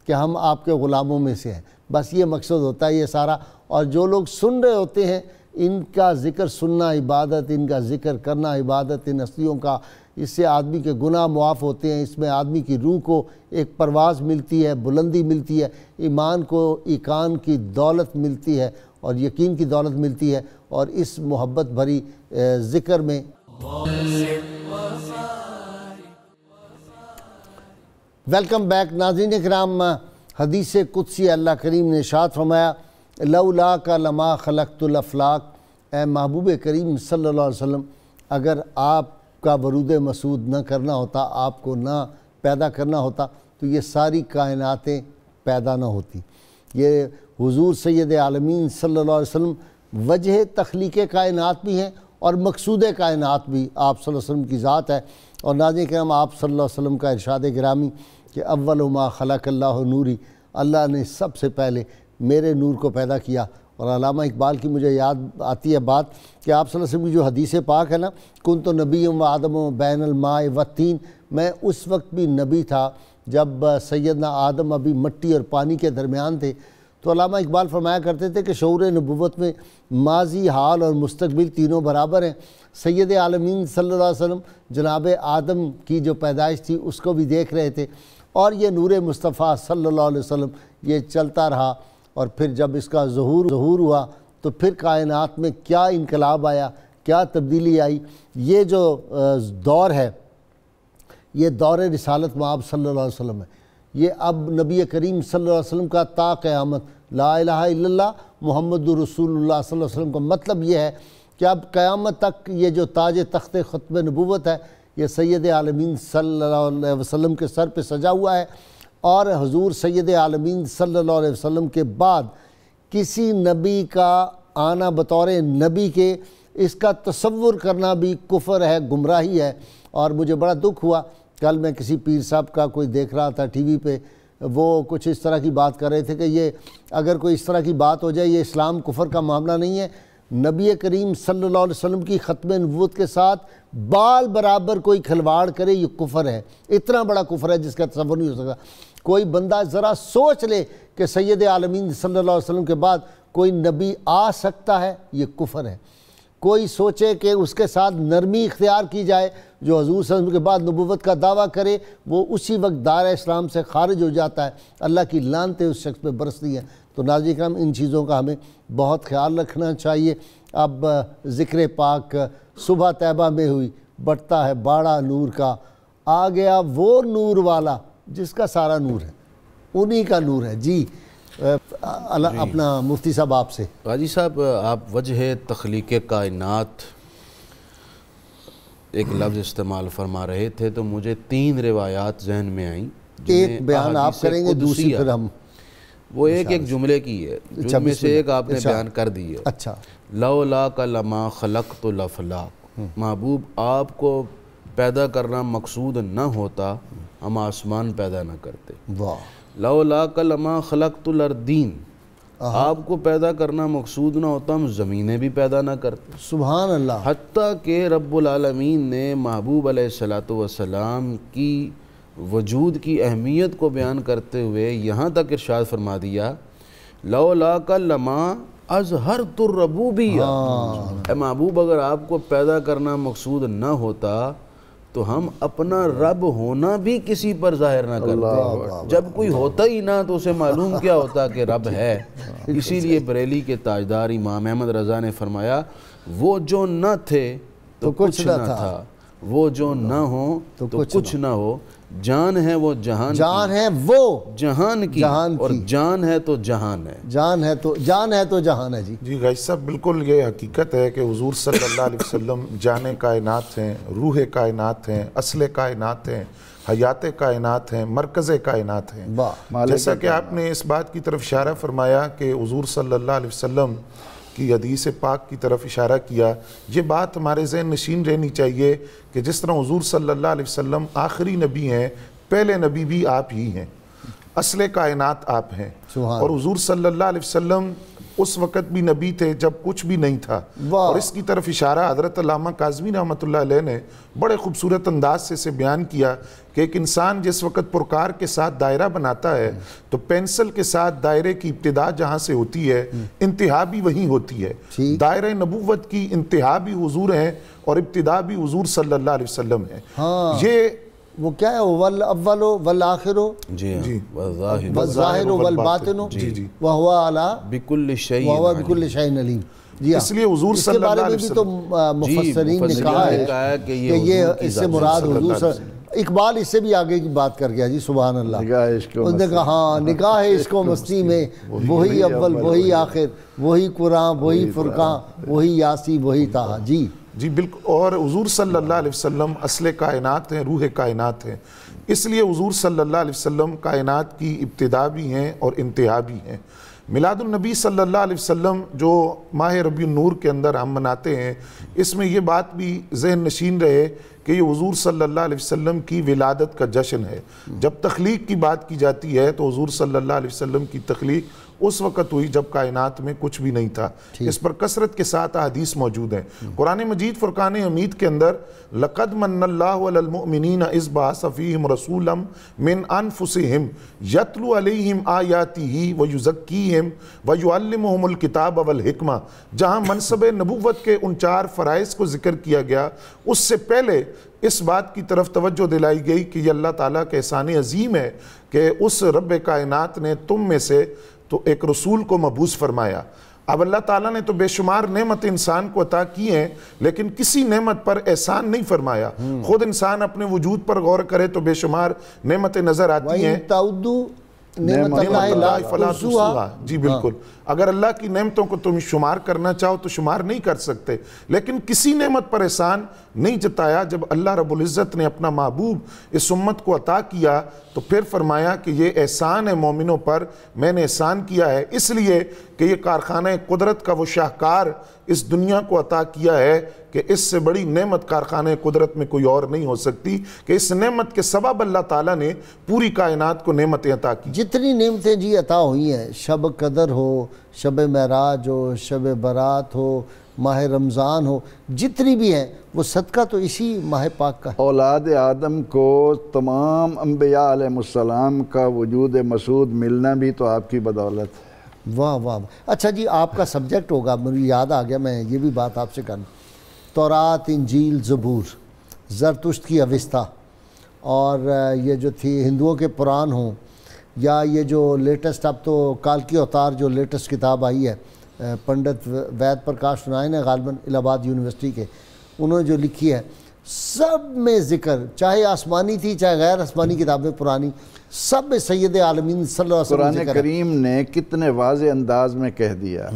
कि हम आपके ग़ुलामों में से हैं बस ये मकसद होता है ये सारा और जो लोग सुन रहे होते हैं इनका ज़िक्र सुनना इबादत इनका ज़िक्र करना इबादत इन असलियों का इससे आदमी के गुनाह मुआफ़ होते हैं इसमें आदमी की रूह को एक परवाज़ मिलती है बुलंदी मिलती है ईमान को ईकान की दौलत मिलती है और यकीन की दौलत मिलती है और इस मोहब्बत भरी ज़िक्र में वेलकम बैक नाजीन कराम हदीस कुदसी अल्लाह करीम ने शाद फरमाया लौला का लमा खलकतलफलाक ए महबूब करीम सल्लल्लाहु अलैहि वसल्लम अगर आपका वरूद मसूद न करना होता आपको ना पैदा करना होता तो ये सारी कायनातें पैदा ना होती ये हुजूर सैद आलमीन सल्लल्लाहु अलैहि वसल्लम वजह तख्लीक कायनत भी हैं और मकसूद कायनत भी आप वसम की ज़ात है और नाजिक हम आप वसम का इरशाद ग्रामी कि अव्वल उमा खलाकल्ला नूरी अल्लाह ने सबसे पहले मेरे नूर को पैदा किया और अलामा इकबाल की मुझे याद आती है बात कि आप वसम की जो हदीस पाक है ना कुन तो नबी व आदम बैनलमा वतीन मैं उस वक्त भी नबी था जब सैदना आदम अभी मट्टी और पानी के दरमियान थे तो अलामा इकबाल फरमाया करते थे कि शौर नबूत में माजी हाल और मुस्तबिल तीनों बराबर हैं सैद आलमीन सल्ला वसम जनाब आदम की जो पैदाइश थी उसको भी देख रहे थे और ये नूर मुस्तफ़ा सल्ला वसम ये चलता रहा और फिर जब इसका जहूर जहूर हुआ तो फिर कायनात में क्या इनकलाब आया क्या तब्दीली आई ये जो दौर है ये दौर रिसालत में आप सल्ला वसम है ये अब नबी करीम सल्लल्लाहु अलैहि वसल्लम का ताक क़यामत ला मोहम्मद रसूलुल्लाह सल्लल्लाहु अलैहि वसल्लम का मतलब ये है कि अब क़यामत तक ये जो ताज तख्त ख़त्म नबूवत है ये सैद आलमीन सल्लल्लाहु अलैहि वसल्लम के सर पर सजा हुआ है और हजूर सैद आलमीन सल्लल्लाहु अलैहि वसल्लम के बाद किसी नबी का आना बतौर नबी के इसका तस्वुर करना भी कुफर है गुमराही है और मुझे बड़ा दुख हुआ कल मैं किसी पीर साहब का कोई देख रहा था टीवी पे वो कुछ इस तरह की बात कर रहे थे कि ये अगर कोई इस तरह की बात हो जाए ये इस्लाम कुफर का मामला नहीं है नबी करीम सल्लल्लाहु अलैहि वसल्लम की ख़त्म नबूत के साथ बाल बराबर कोई खिलवाड़ करे ये कुफर है इतना बड़ा कुफर है जिसका तस्वर नहीं हो सकता कोई बंदा ज़रा सोच ले कि सैद आलमीन सल्लल्लाहु अलैहि वसल्लम के बाद कोई नबी आ सकता है ये कुफर है कोई सोचे कि उसके साथ नरमी इख्तियार की जाए जो हजूर सल्लम के बाद नबूवत का दावा करे वो उसी वक्त दार इस्लाम से खारिज हो जाता है अल्लाह की लानते उस शख्स पर बरसती हैं तो नाजिक हम इन चीज़ों का हमें बहुत ख्याल रखना चाहिए अब ज़िक्र पाक सुबह तैबा में हुई बढ़ता है बाड़ा नूर का आ गया वो नूर वाला जिसका सारा नूर है उन्हीं का नूर है जी अपना मुफ्ती साहब आपसे गाजी साहब आप वजह तख्लीक कायनात एक लफ्ज़ इस्तेमाल फरमा रहे थे तो मुझे तीन रिवायात जहन में आई एक बयान आप करेंगे दूसरी फिर हम वो एक एक जुमले की है जुमले अच्छा, से एक आपने अच्छा। बयान कर दी है अच्छा ला का लमा खलक तो लफलाक हम्म। महबूब आपको पैदा करना मकसूद ना होता हम आसमान पैदा ना करते वाह लौला कलमा खलक तुलरदीन आपको पैदा करना मकसूद ना होता हम ज़मीनें भी पैदा ना करते सुबहान अल्लाह हती के रबालमीन ने महबूब सलाम की वजूद की अहमियत को बयान करते हुए यहाँ तक इर्शाद फरमा दिया लौला का लमा अजहर तुरबूबिया हाँ। महबूब अगर आपको पैदा करना मकसूद ना होता तो हम अपना रब होना भी किसी पर जाहिर ना करते जब कोई होता ही ना तो उसे मालूम क्या होता कि रब है <laughs> इसीलिए बरेली के ताजदार इमाम अहमद रजा ने फरमाया वो जो न थे तो, तो कुछ ना था वो जो ना हो तो, तो कुछ ना हो जान है वो जहान जान है वो जहान की जहान और की। जान है तो जहान है जान है तो जान है तो जहान है जी जी गाइस साहब बिल्कुल ये हकीकत है कि हुजूर सल्लल्लाहु अलैहि वसल्लम जान कायनात हैं रूह कायनात हैं असल कायनात हैं हयात कायनात हैं मरकज़ कायनात हैं जैसा कि आपने इस बात की तरफ इशारा फरमाया कि हुजूर सल्लल्लाहु अलैहि वसल्लम कि हदीस पाक की तरफ इशारा किया ये बात हमारे जहन नशीन रहनी चाहिए कि जिस तरह हजूर सल्ला वसम आखिरी नबी हैं पहले नबी भी आप ही हैं असल कायनात आप हैं और हजूर सल्ला वसम उस वक़्त भी नबी थे जब कुछ भी नहीं था और इसकी तरफ इशारा हजरत लामा काजमी रहमत ने बड़े खूबसूरत अंदाज से इसे बयान किया कि एक इंसान जिस वक्त पुरकार के साथ दायरा बनाता है तो पेंसिल के साथ दायरे की इब्तदा जहाँ से होती है इंतहा भी वहीं होती है दायरे नबूवत की इंतहा भी हजूर हैं और इब्तदा भी हजूर सल्ला वसम है हाँ। ये वो क्या है वल अव्वल वल आखिर हाँ, जी जी वज़ाहिर वल बातिन हो वह हुआ आला बिकुल शैन वह बिकुल शैन अलीम इसलिए हुजूर सल्लल्लाहु अलैहि तो, वसल्लम तो मुफस्सरीन ने कहा है कि ये इससे मुराद हुजूर इकबाल इससे भी आगे की बात कर गया जी सुबह उसने कहा हाँ निकाह है इसको <laughs> मस्ती में वही अव्वल वही आखिर वही कुरान वही फुरकान वही यासी वही ताहा जी जी बिल्कुल और हजूर सल्ला वसम असल कायनत हैं रूह कायनत हैं इसलिए हजूर सल्ला वसम कायनत की इब्तदा भी हैं और इंतहा भी हैं मिलादुलनबी सल्ला वसम जो माह रबी नूर के अंदर हम मनाते हैं इसमें यह बात भी जहन नशीन रहे कि ये हजूर सल्ला वसम की विलादत का जश्न है जब तख्लीक की बात की जाती है तो हजूर सल्ला वसम की तख्लीक उस वक़्त हुई जब कायनात में कुछ भी नहीं था इस पर कसरत के साथ अदीस मौजूद हैं कुरान मजीद फ़ुरक़ान हमीद के अंदर लक़द मन्नल्लामिन इसबा सफ़ीम रसूलम मिन अनफुसम यतलु अलहिम आयाती ही व युज़क्कीम व युअलमहमुल किताब अवलहिकमा जहाँ मनसब नबूवत के उन चार फ़रज़ को ज़िक्र किया गया उससे पहले इस बात की तरफ तवज्जो दिलाई गई कि ये अल्लाह ताला के एहसान अजीम है कि उस रब कायनात ने तुम में से तो एक रसूल को मबूस फरमाया अब अल्लाह ताला ने तो बेशुमार नेमत इंसान को अता की हैं लेकिन किसी नेमत पर एहसान नहीं फरमाया हम्म। खुद इंसान अपने वजूद पर गौर करे तो बेशुमार नेमतें नज़र आती हैं जी हाँ। बिल्कुल अगर अल्लाह की नेमतों को तुम शुमार करना चाहो तो शुमार नहीं कर सकते लेकिन किसी नेमत पर एहसान नहीं जताया जब अल्लाह रबुल्ज़त ने अपना महबूब इस उम्मत को अता किया तो फिर फरमाया कि ये एहसान है मोमिनों पर मैंने एहसान किया है इसलिए कि ये कारखाना कुदरत का वो शाहकार इस दुनिया को अता किया है कि इससे बड़ी नेमत कारखाने कुदरत में कोई और नहीं हो सकती कि इस नेमत के सबब अल्लाह ताला ने पूरी कायनात को नेमतें अता की जितनी नेमतें जी अता हुई हैं शब कदर हो शब महराज हो शब बरात हो माह रमज़ान हो जितनी भी हैं वो सदका तो इसी माह पाक का औलाद आदम को तमाम अम्बिया का वजूद मसूद मिलना भी तो आपकी बदौलत है वाह वाह अच्छा जी आपका सब्जेक्ट होगा मुझे याद आ गया मैं ये भी बात आपसे करनी तौरात इंजील ज़बूर जरतुश्त की अविस्था और ये जो थी हिंदुओं के पुराण हों या ये जो लेटेस्ट अब तो काल की अवतार जो लेटेस्ट किताब आई है पंडित वैद प्रकाश नारायण है गालबन इलाहाबाद यूनिवर्सिटी के उन्होंने जो लिखी है सब में जिक्र चाहे आसमानी थी चाहे गैर आसमानी किताबें पुरानी सब में सैद आलमीन करीम ने कितने वाज अंदाज में कह दिया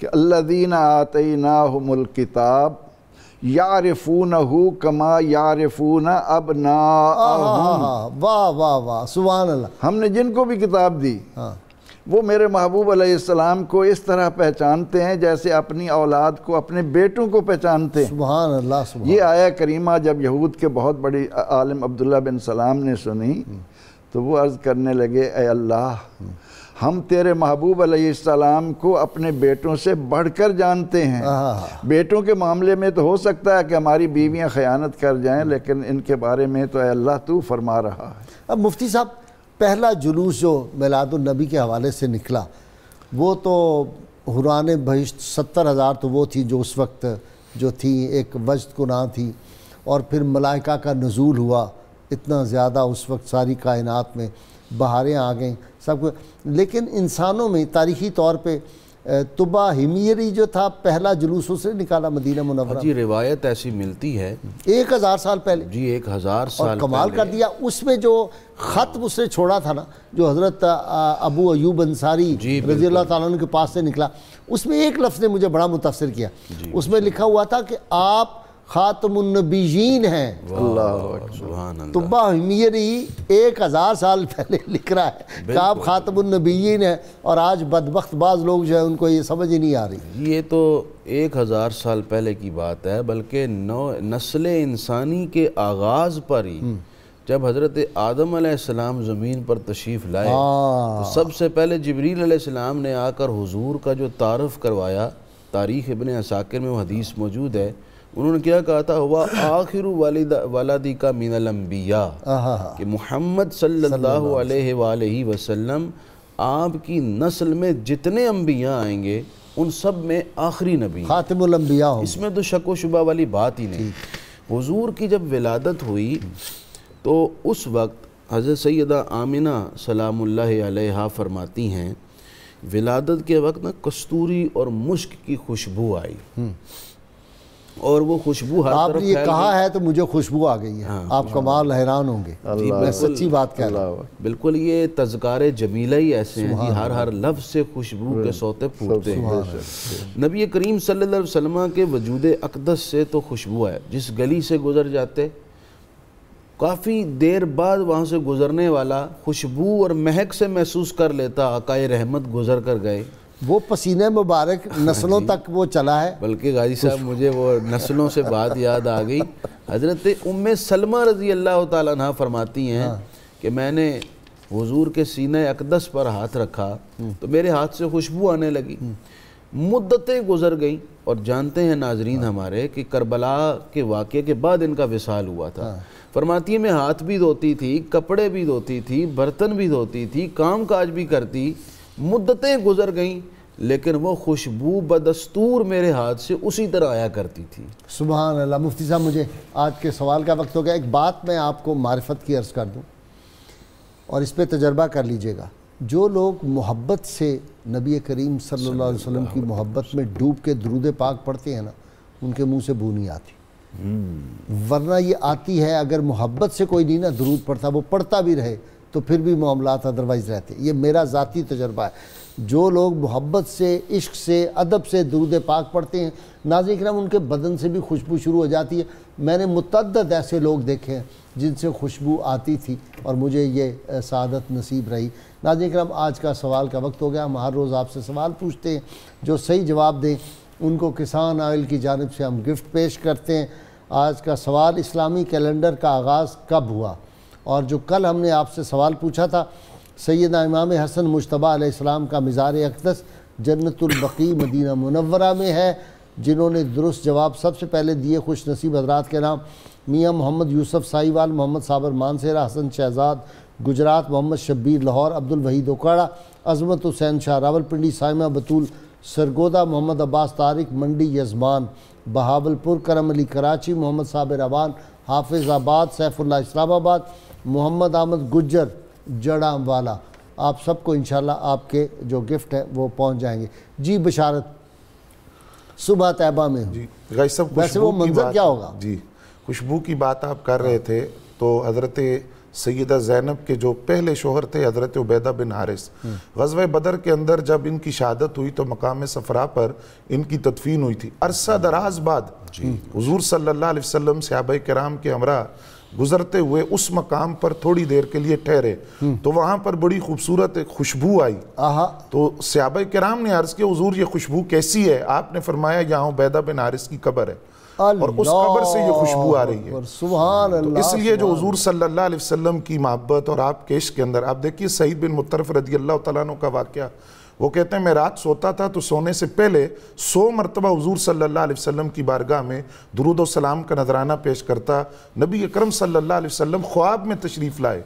कि अल्लादीन आते ना हमल किताब यारफून हु कमा यारफून अब ना वाह वाह वाह सुबह हमने जिनको भी किताब दी हाँ वो मेरे महबूब अलैहिस्सलाम को इस तरह पहचानते हैं जैसे अपनी औलाद को अपने बेटों को पहचानते हैं सुभान अल्लाह सुभान ये आया करीमा जब यहूद के बहुत बड़ी आलम अब्दुल्ला बिन सलाम ने सुनी तो वो अर्ज़ करने लगे ए अल्लाह हम तेरे महबूब अलैहिस्सलाम को अपने बेटों से बढ़कर जानते हैं बेटों के मामले में तो हो सकता है कि हमारी बीवियां ख़यानत कर जाएं लेकिन इनके बारे में तो अल्लाह तू फरमा रहा है अब मुफ्ती साहब पहला जुलूस जो मिलादुलनबी के हवाले से निकला वो तो हुरान बहिश्त सत्तर हज़ार तो वो थी जो उस वक्त जो थी एक वजद गुनाह थी और फिर मलाइका का नज़ूल हुआ इतना ज़्यादा उस वक्त सारी कायनात में बहारें आ गईं सब लेकिन इंसानों में तारीखी तौर पर तुबा हिमीरी जो था पहला जुलूस उसने निकाला मदीना मुनवर हाँ जी रिवायत ऐसी मिलती है एक हज़ार साल पहले जी एक हज़ार साल कमाल कर दिया उसमें जो ख़त उसने छोड़ा था ना जो हज़रत अबू अयूब अंसारी रजी तुम के पास से निकला उसमें एक लफ्ज़ ने मुझे बड़ा मुतासर किया उसमें लिखा हुआ था कि आप ख़ातमनबीन है तो बाहमीरी एक हज़ार साल पहले <laughs> लिख रहा है कि आप ख़ातमनबीन और आज बदबخت बाज लोग जो है उनको ये समझ ही नहीं आ रही ये तो एक हज़ार साल पहले की बात है बल्कि नौ नस्ल इंसानी के आगाज़ पर ही हम्म। जब हज़रत आदम आसमाम ज़मीन पर तशरीफ़ लाए हाँ। तो सबसे पहले जबरील आसमाम ने आकर हुजूर का जो तारफ़ करवाया तारीख़ इबन असाकिर में वो हदीस मौजूद है उन्होंने क्या कहा था हुआ आखिर वालदी का मीनलम्बिया कि मोहम्मद सल्लल्लाहु वसल्लम आपकी नस्ल में जितने अम्बिया आएंगे उन सब में आखिरी नबी खातमबिया इसमें तो शक व शुबा वाली बात ही नहीं हुजूर की जब विलादत हुई तो उस वक्त हज़रत सैदा आमिना सलाम फरमाती हैं विलादत के वक्त ना कस्तूरी और मुश्क की खुशबू आई हम्म। और वो खुशबू हर आपने ये कहा है तो मुझे खुशबू आ गई है हाँ, आप कमाल हैरान होंगे मैं सच्ची बात कह रहा हूँ बिल्कुल ये तजकार जमीला ही ऐसे हैं हर हर लफ्ज से खुशबू के सोते फूटते हैं नबी करीम सल्लल्लाहु अलैहि वसल्लम के वजूद अकदस से तो खुशबू है जिस गली से गुजर जाते काफ़ी देर बाद वहाँ से गुजरने वाला खुशबू और महक से महसूस कर लेता अकाए रहमत गुजर कर गए वो पसीने मुबारक हाँ नस्लों तक वो चला है बल्कि गाजी साहब मुझे वो नस्लों से बात याद आ गई हज़रत उम सलमा रज़ी अल्लाह तह फरमाती हैं हाँ। कि मैंने हुजूर के सीने अकदस पर हाथ रखा हम्म। तो मेरे हाथ से खुशबू आने लगी हम्म। मुद्दतें गुजर गईं और जानते हैं नाजरीन हाँ। हमारे कि करबला के वाक़े के बाद इनका विसाल हुआ था फरमाती में हाथ भी धोती थी कपड़े भी धोती थी बर्तन भी धोती थी काम काज भी करती मुद्दतें गुजर गईं लेकिन वो खुशबू बदस्तूर मेरे हाथ से उसी तरह आया करती थी सुबह अल्लाह मुफ्ती साहब मुझे आज के सवाल का वक्त हो गया एक बात मैं आपको मार्फत की अर्ज़ कर दूँ और इस पर तजर्बा कर लीजिएगा जो लोग मोहब्बत से नबी करीम सल्लल्लाहु अलैहि वसल्लम की मोहब्बत में डूब के दरूद पाक पढ़ते हैं ना उनके मुंह से बू नहीं आती हम्म। वरना ये आती है अगर मोहब्बत से कोई नहीं ना दरूद पढ़ता वो पढ़ता भी रहे तो फिर भी मामला अदरवाइज़ रहते ये मेरा ज़ाती तजर्बा है जो लोग मोहब्बत से इश्क से अदब से दूध पाक पढ़ते हैं नाजिक रम उनके बदन से भी खुशबू शुरू हो जाती है मैंने मुतद ऐसे लोग देखे हैं जिनसे खुशबू आती थी और मुझे ये सदत नसीब रही नाजिक रम आज का सवाल का वक्त हो गया हम हर रोज़ आपसे सवाल पूछते हैं जो सही जवाब दें उनको किसान आयल की जानब से हम गिफ्ट पेश करते हैं आज का सवाल इस्लामी कैलेंडर का आगाज़ कब हुआ और जो कल हमने आपसे सवाल पूछा था सैदा इमाम हसन मुशतबा का मज़ार अकदस जन्नतुल्बकी मदीना मुनवरा में है जिन्होंने दुरुस्त जवाब सबसे पहले दिए खुश नसीब हजरात के नाम मियाँ मोहम्मद यूसफ़ साहिवाल मोहम्मद साबर मानसेरा हसन शहजाद गुजरात मोहम्मद शब्बीर लाहौर अब्दुल वहीद ओकाड़ा अजमत हुसैन शाह रावलपिंडी साइमा बतूल सरगोदा मोहम्मद अब्बास तारिक मंडी यजमान बहावलपुर करम अली कराची मोहम्मद साबिर अवान आबाद सैफुल्ला इस्लामाबाद मोहम्मद आमद गुज्जर जड़ाम वाला आप सबको इन आपके जो गिफ्ट हैं वो पहुँच जाएंगे जी बशारत सुबह तैबा में जी साहब वैसे वो मंजर क्या होगा जी खुशबू की बात आप कर रहे थे तो हजरत सैदा जैनब के जो पहले शोहर थे हजरत उबैदा बिन हारिस हम्म। गजब बदर के अंदर जब इनकी शहादत हुई तो मकाम सफरा पर इनकी तदफीन हुई थी अरसा दराज बाद हजूर सल्ला वसम सहाब कराम के हमरा गुजरते हुए उस मकाम पर थोड़ी देर के लिए ठहरे हम्म। तो वहां पर बड़ी खूबसूरत एक खुशबू आई तो सियाब कराम ने अर्ज़ किया हजूर ये खुशबू कैसी है आपने फरमाया यहाँ बैदा बिन आरिस की कबर है और उस कबर से ये खुशबू आ रही है तो इसलिए जो हजूर सल्लाम की मोहब्बत और आप केश के अंदर आप देखिए सईद बिन मुतरफ रजी अल्लाह तु का वाक्य वो कहते हैं मैं रात सोता था तो सोने से पहले सौ मरतबा हजूर सल्ला वसम की बारगाह में दरुद सलाम का नजराना पेश करता नबी अक्रम सल्ला वसम ख्वाब में तशरीफ़ लाए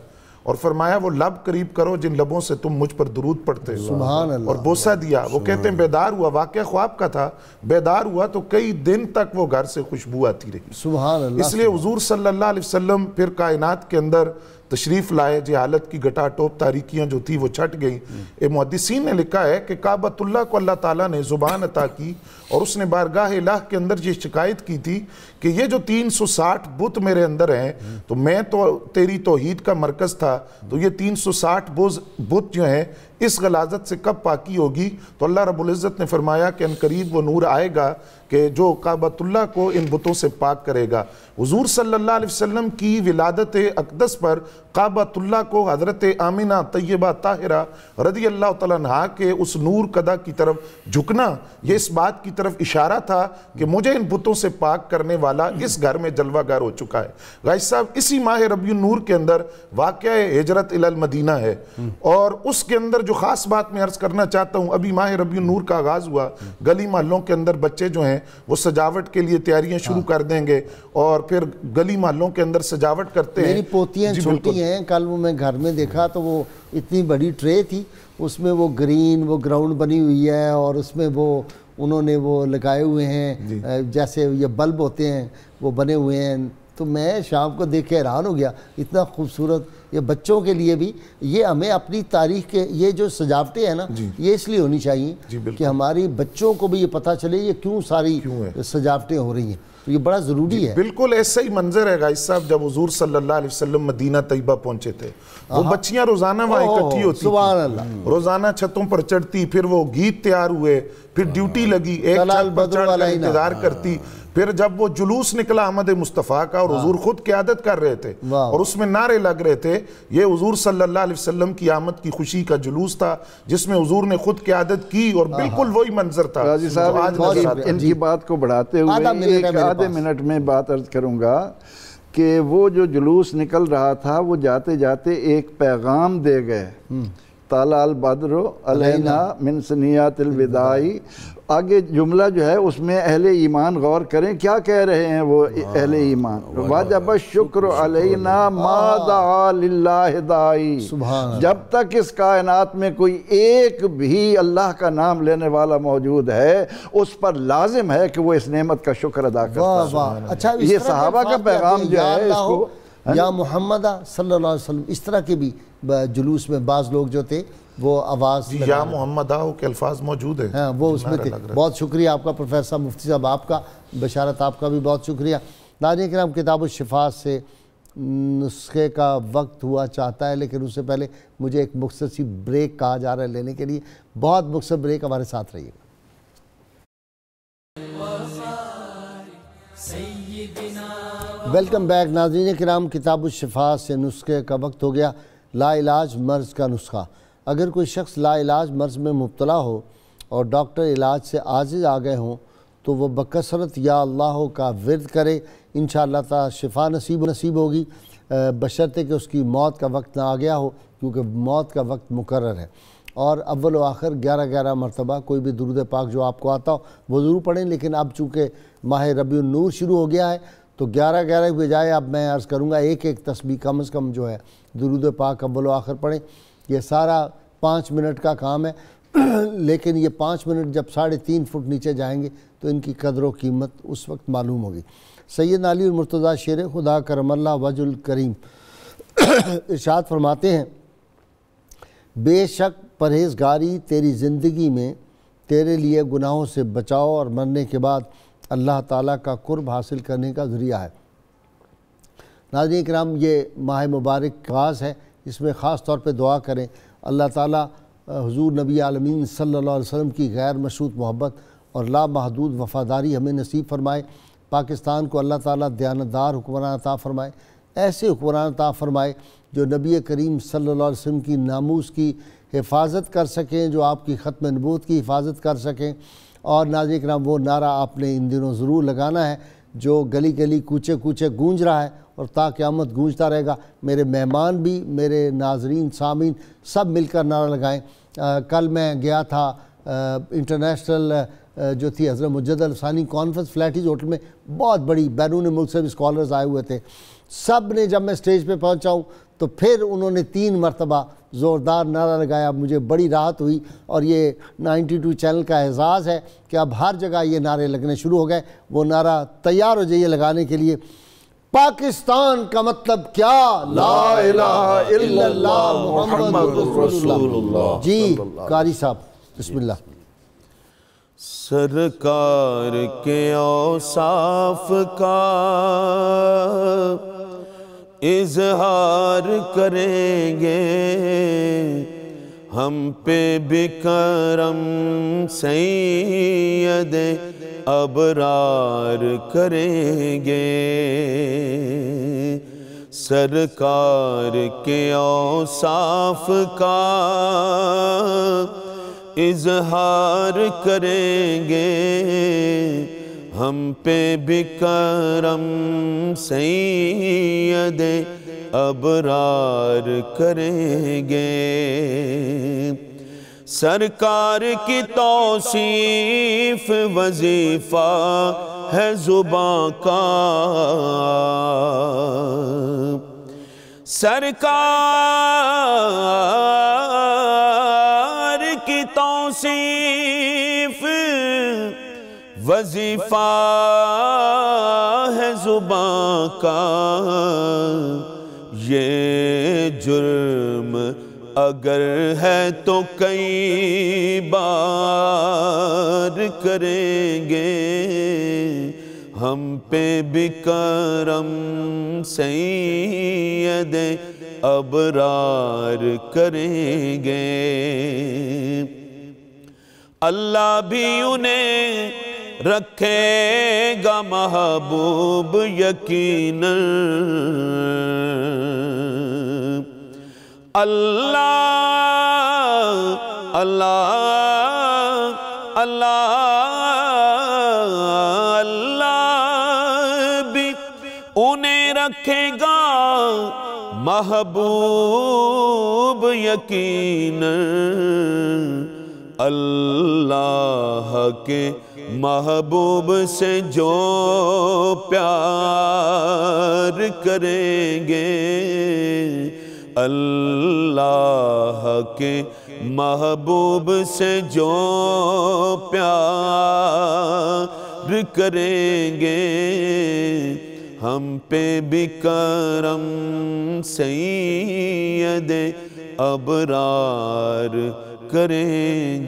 और फरमाया वो लब करीब करो जिन लबों से तुम मुझ पर दुरूद पढ़ते और बोसा दिया वो कहते हैं बेदार हुआ वाक़ ख्वाब का था बेदार हुआ तो कई दिन तक वो घर से खुशबू आती रही इसलिए हजूर सल्ला फिर कायनात के अंदर तशरीफ लाए जहालत की घटा टोप तारीखियाँ जो थी वो छट गई ए मुहदसिन ने लिखा है कि काबतुल्ला को अल्लाह ताला ने ज़ुबान अता की और उसने बारगाह इलाह के अंदर ये शिकायत की थी कि ये जो 360 बुत मेरे अंदर हैं तो मैं तो तेरी तोहीद का मरकज़ था तो ये 360 बुज बुत जो हैं इस गलाजत से कब पाकी होगी तो अल्लाह रबुल्ज़त ने फरमाया कि करीब व नूर आएगा कि जो काबतुल्ला को इन बुतों से पाक करेगा हजूर सल्ला वसम की विलादत अकदस पर काबतुल्ला को हज़रत आमिना तय्यबा ताहरा रदी अल्लाह तहा के उस नूर कदा की तरफ झुकना ये इस बात की तरफ इशारा था कि मुझे इन बुतों से पाक करने वाला इस घर में जलवागार हो चुका है गाइस साहब इसी माह रबी नूर के अंदर वाक़ हजरत इलल मदीना है और उसके अंदर जो ख़ास बात मैं अर्ज़ करना चाहता हूँ अभी माह रबी नूर का आगाज़ हुआ गली महलों के अंदर बच्चे जो हैं वो सजावट के लिए तैयारियाँ शुरू हाँ। कर देंगे और फिर गली महलों के अंदर सजावट करते हैं पोतियाँ छोटी हैं कल वो मैं घर में देखा तो वो इतनी बड़ी ट्रे थी उसमें वो ग्रीन वो ग्राउंड बनी हुई है और उसमें वो उन्होंने वो लगाए हुए हैं जैसे ये बल्ब होते हैं वो बने हुए हैं तो मैं शाम को देख के हैरान हो गया इतना खूबसूरत ये बच्चों के लिए भी ये हमें अपनी तारीख के ये जो सजावटें हैं ना ये इसलिए होनी चाहिए कि हमारी बच्चों को भी ये पता चले ये क्यों सारी सजावटें हो रही हैं तो ये बड़ा ज़रूरी है बिल्कुल ऐसा ही मंजर है गाइस साहब जब हजूर सल्लल्लाहु अलैहि वसल्लम मदीना तयबा पहुंचे थे वो बच्चियां रोज़ाना वहाँ इकट्ठी होती हम्म। रोज़ाना छतों पर चढ़ती फिर वो गीत तैयार हुए फिर ड्यूटी लगी एक छत इंतजार करती फिर जब वो जुलूस निकला अहमद मुस्तफ़ा का और हजूर हाँ। खुद क्यादत कर रहे थे और उसमें नारे लग रहे थे ये हजूर सल्ला वसम की आमद की खुशी का जुलूस था जिसमें हजूर ने खुद क्यादत की और हाँ। बिल्कुल वही मंजर था इनकी बात को बढ़ाते हुए आधे मिनट में बात अर्ज करूँगा कि वो जो जुलूस निकल रहा था वो जाते जाते एक पैगाम दे गए हम्म। तलाल बदर अलैना मिनसनियातिल विदाई आगे जुमला जो है उसमें अहले ईमान गौर करें क्या कह रहे हैं वो हाँ, अहले ईमान वाजब शुक्र अलैना हाँ। मादाई जब तक इस कायनात में कोई एक भी अल्लाह का नाम लेने वाला मौजूद है उस पर लाजिम है कि वो इस नेमत का शुक्र अदा करता है अच्छा ये सहाबा का पैगाम जो है इसको या मोहम्मद सल्लल्लाहु अलैहि वसल्लम इस तरह के भी जुलूस में बाज़ लोग जो थे वो आवाज़ या मोहम्मद आओ के अल्फाज मौजूद हैं हाँ वो उसमें थे बहुत शुक्रिया आपका प्रोफेसर मुफ्ती साहब आपका बशारत आपका भी बहुत शुक्रिया नाजी कराम किताब शिफा से नुस्खे का वक्त हुआ चाहता है लेकिन उससे पहले मुझे एक मुख्तर सी ब्रेक कहा जा रहा है लेने के लिए बहुत मुख्तर ब्रेक हमारे साथ रहिएगा वेलकम बैक नाजरीन कराम किताब शिफा से नुस्खे का वक्त हो गया लाइलाज मर्ज़ का नुस्खा अगर कोई शख्स लाइलाज मर्ज़ में मुबतला हो और डॉक्टर इलाज से आजिज़ आ गए हों तो वह बकसरत या अल्लाह का विरद करे इन ताला शिफा नसीब नसीब होगी बशर्ते कि उसकी मौत का वक्त ना आ गया हो क्योंकि मौत का वक्त मुकर है और अव्वल आखिर ग्यारह ग्यारह मरतबा कोई भी दुरुद पाक जो आपको आता हो वो ज़रूर पढ़ें लेकिन अब चूँकि माह रबी नूर शुरू हो गया है तो ग्यारह ग्यारह की बजाय अब मैं अर्ज़ करूँगा एक एक तस्वीर कम अज़ कम जो है दरूद पाक अब्बल आखिर पढ़ें यह सारा पाँच मिनट का काम है <clears throat> लेकिन ये पाँच मिनट जब साढ़े तीन फुट नीचे जाएंगे तो इनकी कदर कीमत उस वक्त मालूम होगी सैद अली मुर्तज़ा शेर खुदा करमल्ला वजुल करीम <clears throat> इर्शाद फरमाते हैं बेशक परहेजगारी तेरी ज़िंदगी में तेरे लिए गुनाहों से बचाओ और मरने के बाद अल्लाह ताला का कुर्ब हासिल करने का ज़रिया है नाजी कराम ये माह मुबारक खास है इसमें ख़ास तौर पर दुआ करें अल्लाह ताला हुजूर नबी आलमीन सल्लल्लाहु अलैहि वसल्लम की गैर मशरूत मोहब्बत और लामहदूद वफ़ादारी हमें नसीब फरमाए पाकिस्तान को अल्लाह ताला दयानतदार हुक्मरान अता फ़रमाए ऐसे हुक्मरान अता फ़रमाए जो नबी करीम सल्ला वसम की नामूस की हिफाजत कर सकें जो आपकी ख़त्म नबूत की हिफाजत कर सकें और नाजिक नाम वो नारा आपने इन दिनों ज़रूर लगाना है जो गली गली कूचे कूचे गूंज रहा है और ताक़्यामत गूंजता रहेगा मेरे मेहमान भी मेरे नाजरीन सामीन सब मिलकर नारा लगाएं आ, कल मैं गया था इंटरनेशनल जो थी हज़रत Mujaddid Alsani conference Faletti's hotel में बहुत बड़ी बैरून मुल्क से भी स्कॉलर्स आए हुए थे सब ने जब मैं स्टेज पे पहुँचाऊँ तो फिर उन्होंने तीन मरतबा ज़ोरदार नारा लगाया मुझे बड़ी राहत हुई और ये 92 चैनल का एहसास है कि अब हर जगह ये नारे लगने शुरू हो गए वो नारा तैयार हो जाइए लगाने के लिए पाकिस्तान का मतलब क्या ला जी कारी साहब बसमिल्ला सरकार के औसाफ का इजहार करेंगे हम पे बिकरम सैयद अबरार करेंगे सरकार के औसाफ का इजहार करेंगे हम पे भी करम सैयद अबरार करेंगे सरकार की तोसीफ वजीफ़ा है जुबा का सरकार तौसीफ वजीफा है जुबान का ये जुर्म अगर है तो कई बार करेंगे हम पे भी करम सैयद अबरार करेंगे अल्लाह भी उन्हें रखेगा महबूब यकीन अल्लाह अल्लाह अल्लाह अल्लाह भी उन्हें रखेगा महबूब यकीन अल्लाह के महबूब से जो प्यार करेंगे अल्लाह के महबूब से जो प्यार करेंगे हम पे भी करम सैयद अबरार करेंगे